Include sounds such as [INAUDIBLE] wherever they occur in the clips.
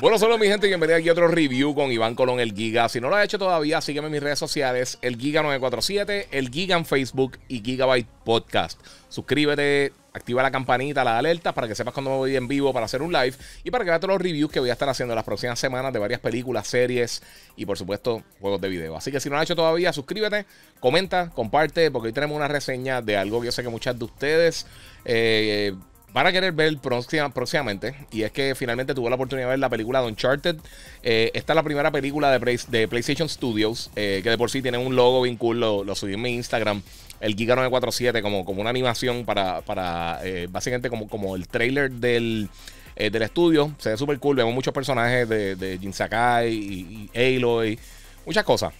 Bueno, solo mi gente, bienvenido aquí a otro review con Iván Colón, el Giga. Si no lo has hecho todavía, sígueme en mis redes sociales, el Giga947, el Giga en Facebook y Gigabyte Podcast. Suscríbete, activa la campanita, la alerta para que sepas cuando me voy en vivo para hacer un live y para que veas todos los reviews que voy a estar haciendo las próximas semanas de varias películas, series y por supuesto juegos de video. Así que si no lo has hecho todavía, suscríbete, comenta, comparte, porque hoy tenemos una reseña de algo que yo sé que muchas de ustedes eh, van a querer ver próximamente. Y es que finalmente tuve la oportunidad de ver la película de Uncharted. Eh, esta es la primera película de, de PlayStation Studios, eh, que de por sí tiene un logo bien cool, lo, subí en mi Instagram. El Giga 947 como, como una animación para, para eh, básicamente como, como el trailer del, estudio. Se ve súper cool. Vemos muchos personajes de, de Jin Sakai y, y Aloy, muchas cosas.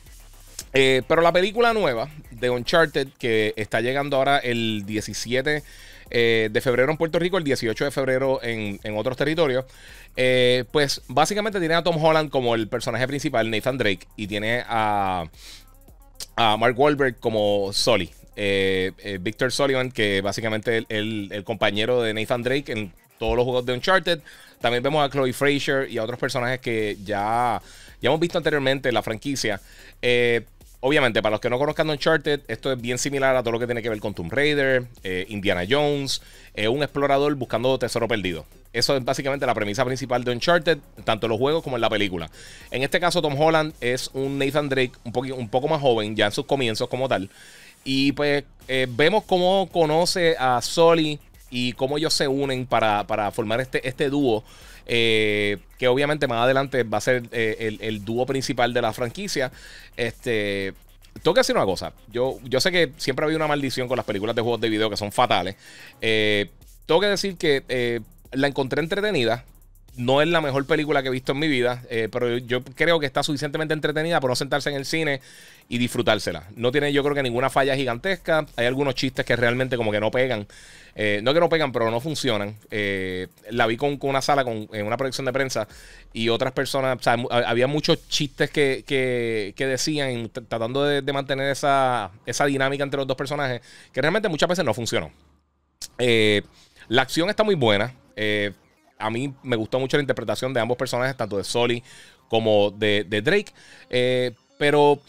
pero la película nueva de Uncharted que está llegando ahora el 17 eh, de febrero en Puerto Rico, el 18 de febrero en, otros territorios. Eh, pues básicamente tiene a Tom Holland como el personaje principal, Nathan Drake, y tiene a, a Mark Wahlberg como Sully. Eh, Victor Sullivan, que básicamente es el, compañero de Nathan Drake en todos los juegos de Uncharted. También vemos a Chloe Fraser y a otros personajes que ya, ya hemos visto anteriormente en la franquicia obviamente, para los que no conozcan Uncharted, esto es bien similar a todo lo que tiene que ver con Tomb Raider, eh, Indiana Jones, eh, un explorador buscando tesoro perdido. Eso es básicamente la premisa principal de Uncharted, tanto en los juegos como en la película. En este caso, Tom Holland es un Nathan Drake un, un poco más joven, ya en sus comienzos como tal. Y pues eh, vemos cómo conoce a Sully y cómo ellos se unen para, formar este, este dúo. Eh, que obviamente más adelante va a ser eh, el, dúo principal de la franquicia. Este, tengo que decir una cosa, yo, yo sé que siempre ha habido una maldición con las películas de juegos de video que son fatales. Eh, tengo que decir que la encontré entretenida. No es la mejor película que he visto en mi vida, eh, pero yo creo que está suficientemente entretenida por no sentarse en el cine y disfrutársela. No tiene, yo creo que ninguna falla gigantesca. Hay algunos chistes que realmente como que no pegan. Eh, no que no pegan, pero no funcionan. Eh, la vi con, una sala, con en una proyección de prensa y otras personas. O sea, había muchos chistes que, decían, tratando de, mantener esa, dinámica entre los dos personajes, que realmente muchas veces no funcionó. la acción está muy buena a mí me gustó mucho la interpretación de ambos personajes, tanto de Sully como de, Drake. Eh, pero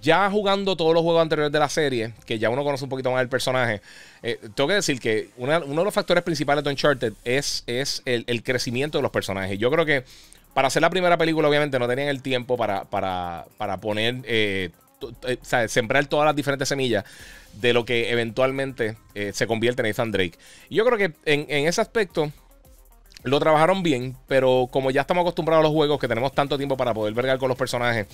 ya jugando todos los juegos anteriores de la serie, que ya uno conoce un poquito más del personaje, eh, tengo que decir que uno de los factores principales de Uncharted es, es el, crecimiento de los personajes. Yo creo que para hacer la primera película, obviamente, no tenían el tiempo para, poner, eh, sembrar todas las diferentes semillas de lo que eventualmente se convierte en Ethan Drake. Y yo creo que en ese aspecto, lo trabajaron bien, pero como ya estamos acostumbrados a los juegos que tenemos tanto tiempo para poder vergar con los personajes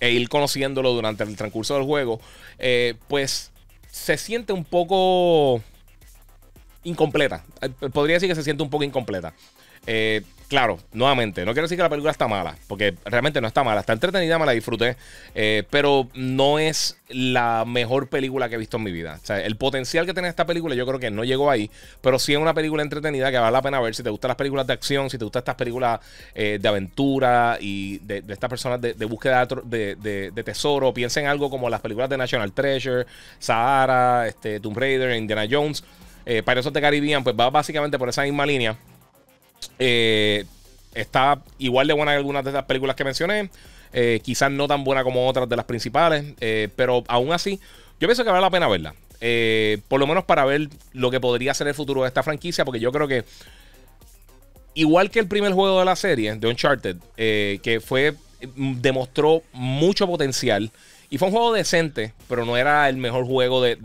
e ir conociéndolo durante el transcurso del juego, eh, pues se siente un poco incompleta. Eh, podría decir que se siente un poco incompleta. Eh, claro, nuevamente, no quiero decir que la película está mala, porque realmente no está mala, está entretenida, me la disfruté, eh, pero no es la mejor película que he visto en mi vida. O sea, el potencial que tiene esta película yo creo que no llegó ahí, pero sí es una película entretenida que vale la pena ver si te gustan las películas de acción, si te gustan estas películas eh, de aventura y de, estas personas de, búsqueda de, tesoro, piensa en algo como las películas de National Treasure, Sahara, este, Tomb Raider, Indiana Jones. Para eso te the Caribbean, pues va básicamente por esa misma línea. Eh, está igual de buena que algunas de las películas que mencioné. Eh, quizás no tan buena como otras de las principales. Eh, pero aún así, yo pienso que vale la pena verla. por lo menos para ver lo que podría ser el futuro de esta franquicia. Porque yo creo que. Igual que el primer juego de la serie, de Uncharted, que fue demostró mucho potencial. Y fue un juego decente, pero no era el mejor juego de,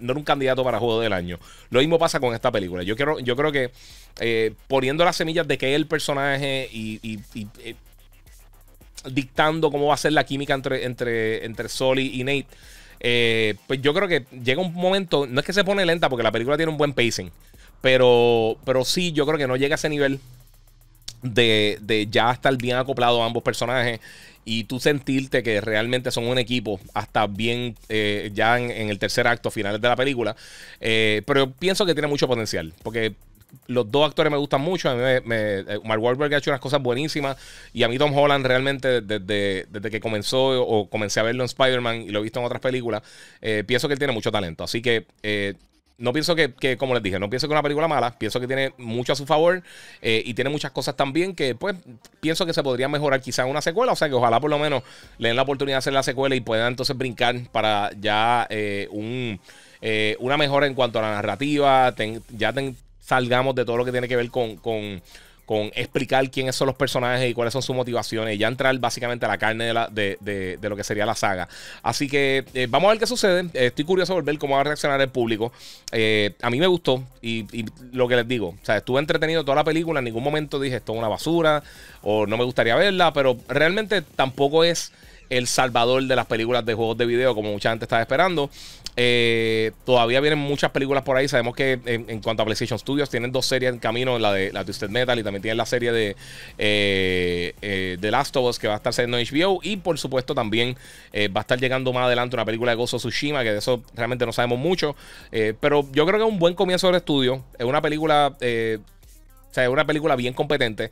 no era un candidato para juego del año. Lo mismo pasa con esta película. Yo creo, yo creo que eh, poniendo las semillas de que el personaje y, eh, dictando cómo va a ser la química entre, entre, entre Soli y Nate. Eh, pues yo creo que llega un momento, no es que se pone lenta porque la película tiene un buen pacing, pero, pero sí, yo creo que no llega a ese nivel de, ya estar bien acoplado a ambos personajes y tú sentirte que realmente son un equipo hasta bien eh, ya en, el tercer acto, finales de la película. Eh, pero pienso que tiene mucho potencial, porque los dos actores me gustan mucho. A mí eh, Mark Wahlberg ha hecho unas cosas buenísimas. Y a mí Tom Holland realmente desde, que comenzó o comencé a verlo en Spider-Man y lo he visto en otras películas, pienso que él tiene mucho talento. Así que no pienso que, que, como les dije, no pienso que es una película mala. Pienso que tiene mucho a su favor eh, y tiene muchas cosas también que, pues, pienso que se podría mejorar quizá en una secuela. O sea, que ojalá por lo menos le den la oportunidad de hacer la secuela y puedan entonces brincar para ya eh, un, eh, una mejora en cuanto a la narrativa. ya salgamos de todo lo que tiene que ver con con explicar quiénes son los personajes y cuáles son sus motivaciones, y ya entrar básicamente a la carne de, lo que sería la saga. Así que eh, vamos a ver qué sucede. Eh, estoy curioso por ver cómo va a reaccionar el público. Eh, a mí me gustó y, lo que les digo, o sea, estuve entretenido toda la película, en ningún momento dije esto es una basura o no me gustaría verla, pero realmente tampoco es el salvador de las películas de juegos de video, como mucha gente estaba esperando. Eh, todavía vienen muchas películas por ahí. Sabemos que en, cuanto a PlayStation Studios, tienen dos series en camino: la de la Twisted Metal y también tienen la serie de eh, eh, The Last of Us que va a estar siendo HBO. Y por supuesto, también va a estar llegando más adelante una película de Gozo Tsushima, que de eso realmente no sabemos mucho. pero yo creo que es un buen comienzo del estudio. Es una película, o sea, es una película bien competente,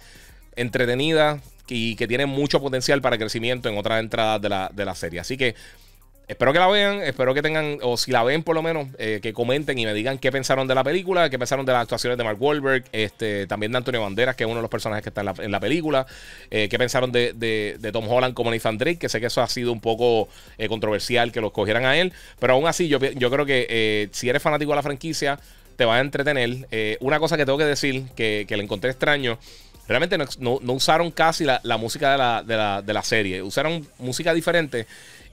entretenida y que tiene mucho potencial para crecimiento en otras entradas de la, serie. Así que espero que la vean, espero que tengan, o si la ven por lo menos, eh, que comenten y me digan qué pensaron de la película, qué pensaron de las actuaciones de Mark Wahlberg, este, también de Antonio Banderas, que es uno de los personajes que está en la, película, eh, qué pensaron de, Tom Holland como Nathan Drake, que sé que eso ha sido un poco eh, controversial que los cogieran a él, pero aún así yo, yo creo que si eres fanático de la franquicia, te va a entretener. una cosa que tengo que decir, que, que le encontré extraño, realmente no, usaron casi la, música de la, serie, usaron música diferente.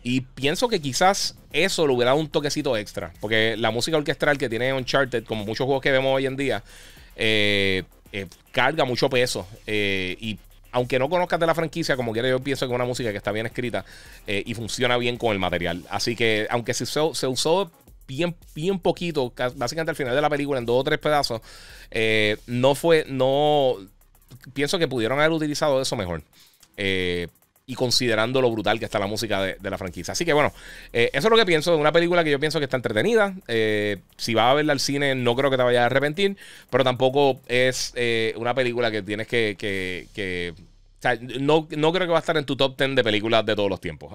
Y pienso que quizás eso le hubiera dado un toquecito extra. Porque la música orquestral que tiene Uncharted, como muchos juegos que vemos hoy en día, eh, eh, carga mucho peso. Eh, y aunque no conozcas de la franquicia, como quiera, yo pienso que es una música que está bien escrita y funciona bien con el material. Así que, aunque se usó, se usó bien, bien poquito, básicamente al final de la película, en dos o tres pedazos, no fue, no, pienso que pudieron haber utilizado eso mejor. Eh, y considerando lo brutal que está la música de, la franquicia. Así que bueno, eh, eso es lo que pienso de una película que yo pienso que está entretenida. Eh, si vas a verla al cine, no creo que te vayas a arrepentir, pero tampoco es una película que tienes que... que, o sea, no, no, creo que va a estar en tu top 10 de películas de todos los tiempos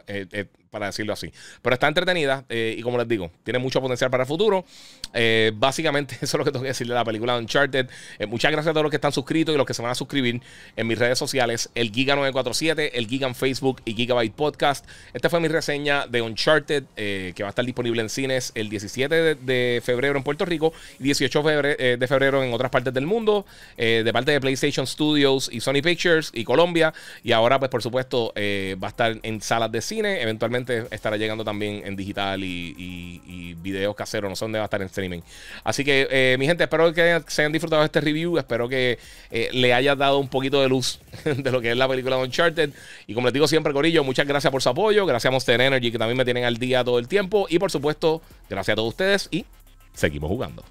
para decirlo así. Pero está entretenida eh, y como les digo, tiene mucho potencial para el futuro. Eh, básicamente [LAUGHS] eso es lo que tengo que decir de la película Uncharted. Eh, muchas gracias a todos los que están suscritos y los que se van a suscribir en mis redes sociales, el Giga947, el Giga Facebook y Gigabyte Podcast. Esta fue mi reseña de Uncharted que va a estar disponible en cines el 17 de, febrero en Puerto Rico y 18 de febrero en otras partes del mundo, de parte de PlayStation Studios y Sony Pictures y Colombia. Y ahora pues por supuesto va a estar en salas de cine, eventualmente estará llegando también en digital y, videos caseros, no sé dónde va a estar en streaming. Así que, eh, mi gente, espero que se hayan disfrutado de este review. Espero que eh, le haya dado un poquito de luz [LAUGHS] de lo que es la película de Uncharted. Y como les digo siempre, Corillo, muchas gracias por su apoyo. Gracias a Monster Energy, que también me tienen al día todo el tiempo. Y por supuesto, gracias a todos ustedes y seguimos jugando.